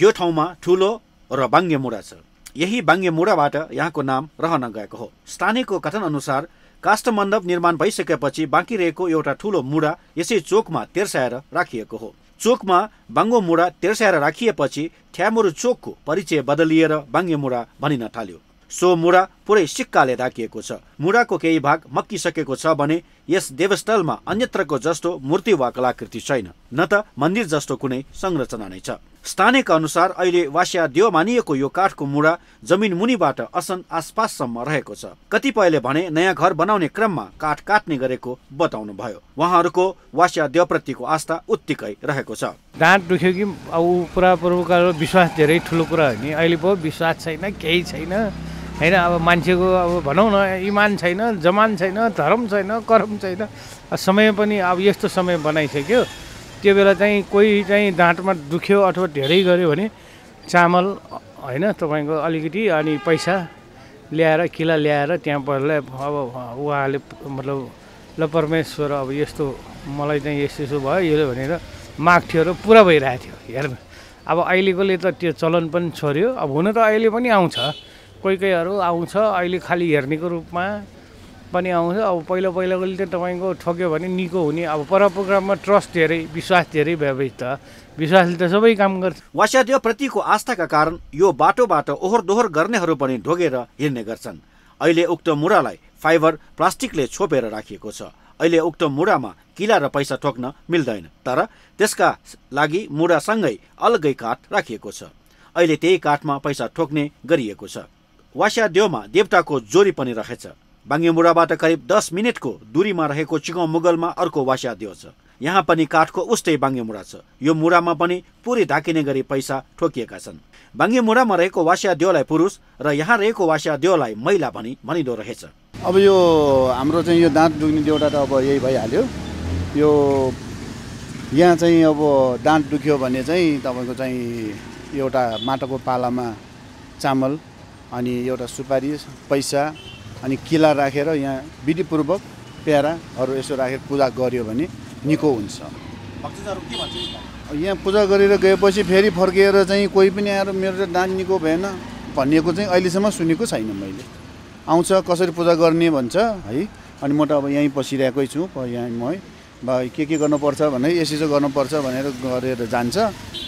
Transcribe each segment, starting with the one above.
यो ठाउँमा ठुलो र बाङ्गे मुढा छ यही बाङ्गे मुढाबाट यहाँको नाम रहन गएको हो स्थानीयको कथन अनुसार काष्ठ मण्डप निर्माण भइसकेपछि बाँकी रहेको एउटा ठुलो मुडा यसै चोकमा तेर्साएर राखिएको हो चोकमा बाङ्गो मुढा तेर्स्याएर राखिएपछि ठ्यामुरु चोकको परिचय बदलिएर बाङ्गे मुढा भनिन थाल्यो सो मुढा पुरै सिक्काले ढाकिएको छ मुढाको केही भाग मक्किसकेको छ भने यस देवस्थलमा अन्यत्रको जस्तो मूर्ति वा कलाकृति छैन न त मन्दिर जस्तो कुनै संरचना नै छ स्थानीय अनुसार अहिले वास्या देव मानिएको यो काठको मुढा जमिन मुनिबाट असन आसपाससम्म रहेको छ कतिपयले भने नयाँ घर बनाउने क्रममा काठ काट्ने गरेको बताउनु भयो उहाँहरूको वास्या देवप्रतिको आस्था उत्तिकै रहेको छ दाँत दुख्यो कि अब पुरा पूर्वका विश्वास धेरै ठुलो कुरा हो नि अहिले पो विश्वास छैन केही छैन होइन अब मान्छेको अब भनौँ न इमान छैन जमान छैन धर्म छैन कर्म छैन समय पनि अब यस्तो समय बनाइसक्यो त्यो बेला चाहिँ कोही चाहिँ दाँतमा दुख्यो अथवा धेरै गऱ्यो भने चामल होइन तपाईँको अलिकति अनि पैसा ल्याएर किला ल्याएर त्यहाँ पहिला अब उहाँले मतलब ल परमेश्वर अब यस्तो मलाई चाहिँ यस्तो यस्तो भयो यो भनेर माग थियो र पुरा भइरहेको थियो हेर्नु अब अहिलेकोले त त्यो चलन पनि छोड्यो अब हुन त अहिले पनि आउँछ कोही कोहीहरू आउँछ अहिले खालि हेर्नेको रूपमा पनि आउँछ अब पहिलो पहिलोकोले चाहिँ तपाईँको ठग्यो भने निको हुने अब प्रोग्राममा ट्रस्ट धेरै विश्वास धेरै भएपछि त विश्वासले त सबै काम गर्छ वास्यात प्रतिको आस्थाका कारण यो बाटोबाट ओहोर दोहोर गर्नेहरू पनि ढोगेर हिँड्ने गर्छन् अहिले उक्त मुढालाई फाइबर प्लास्टिकले छोपेर राखिएको छ अहिले उक्त मुढामा किला र पैसा ठोक्न मिल्दैन तर त्यसका लागि मुढासँगै अलगै काठ राखिएको छ अहिले त्यही काठमा पैसा ठोक्ने गरिएको छ वासिया वास्यादेउमा देवताको जोरी पनि रहेछ बाङ्गेमुडाबाट करिब दस मिनटको दूरीमा रहेको चिगौँ मुगलमा अर्को वासिया देव छ यहाँ पनि काठको उस्तै बाङ्गेमुडा छ यो मुडामा पनि पुरै ढाकिने गरी पैसा ठोकिएका छन् बाङ्गेमुडामा रहेको वासिया देवलाई पुरुष र यहाँ रहेको वासिया देवलाई महिला भनी भनिँदो रहेछ अब यो हाम्रो चाहिँ यो दाँत दुख्ने देउटा त अब यही भइहाल्यो यो यहाँ चाहिँ अब दाँत दुख्यो भने चाहिँ तपाईँको चाहिँ एउटा माटोको पालामा चामल अनि एउटा सुपारी पैसा अनि किला राखेर यहाँ विधिपूर्वक प्याराहरू यसो राखेर पूजा गऱ्यो भने निको हुन्छ यहाँ पूजा गरेर गएपछि फेरि फर्किएर चाहिँ कोही पनि आएर मेरो चाहिँ दान निको भएन भनिएको चाहिँ अहिलेसम्म सुनेको छैन मैले आउँछ कसरी पूजा गर्ने भन्छ है अनि म त अब यहीँ बसिरहेकै छु यहाँ म के के गर्नुपर्छ भने यसरी चाहिँ गर्नुपर्छ भनेर गरेर जान्छ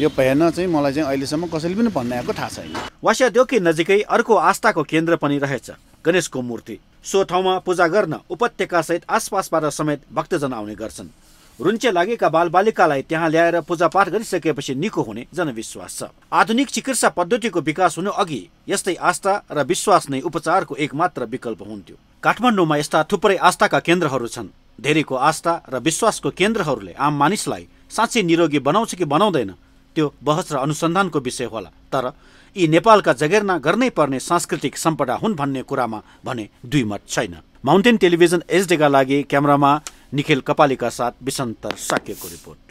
यो भएन चाहिँ मलाई चाहिँ अहिलेसम्म कसैले पनि भन्ने आएको थाहा छैन वासियादेउकी नजिकै अर्को आस्थाको केन्द्र पनि रहेछ गणेशको मूर्ति सो ठाउँमा पूजा गर्न उपत्यका सहित आसपासबाट समेत भक्तजन आउने गर्छन् रुन्चे लागेका बालबालिकालाई त्यहाँ ल्याएर पूजापाठ गरिसकेपछि निको हुने जनविश्वास छ आधुनिक चिकित्सा पद्धतिको विकास हुनु अघि यस्तै आस्था र विश्वास नै उपचारको एक मात्र विकल्प हुन्थ्यो काठमाडौँमा यस्ता थुप्रै आस्थाका केन्द्रहरू छन् धेरैको आस्था र विश्वासको केन्द्रहरूले आम मानिसलाई साँच्चै निरोगी बनाउँछ कि बनाउँदैन त्यो बहस र अनुसन्धानको विषय होला तर यी नेपालका जगेर्ना गर्नै पर्ने सांस्कृतिक सम्पदा हुन् भन्ने कुरामा भने दुई मत छैन माउन्टेन टेलिभिजन एजडेका लागि क्यामरामा निखिल कपालीका साथ बिसन्तर साक्यको रिपोर्ट